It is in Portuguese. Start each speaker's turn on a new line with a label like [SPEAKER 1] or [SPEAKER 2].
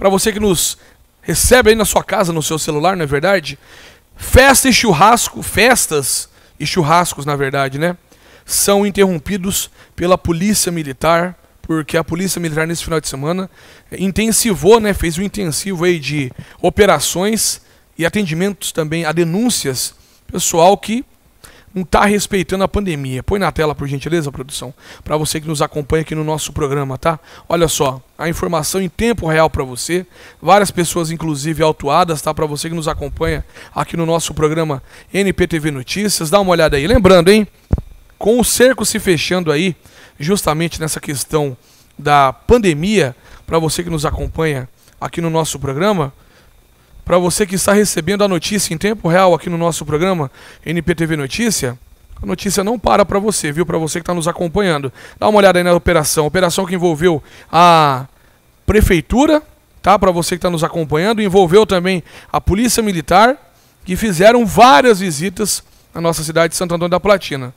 [SPEAKER 1] para você que nos recebe aí na sua casa, no seu celular, não é verdade? Festa e churrasco, festas e churrascos, na verdade, né? São interrompidos pela polícia militar, porque a polícia militar nesse final de semana intensivou, né? Fez um intensivo aí de operações e atendimentos também a denúncias pessoal que não está respeitando a pandemia. Põe na tela, por gentileza, produção, para você que nos acompanha aqui no nosso programa, tá? Olha só, a informação em tempo real para você. Várias pessoas, inclusive, autuadas, tá? Para você que nos acompanha aqui no nosso programa NPTV Notícias. Dá uma olhada aí. Lembrando, hein? Com o cerco se fechando aí, justamente nessa questão da pandemia, para você que nos acompanha aqui no nosso programa, para você que está recebendo a notícia em tempo real aqui no nosso programa NPTV Notícia. A notícia não para para você, viu? Para você que está nos acompanhando. Dá uma olhada aí na operação. Operação que envolveu a prefeitura, tá? Para você que está nos acompanhando. Envolveu também a polícia militar, que fizeram várias visitas na nossa cidade de Santo Antônio da Platina.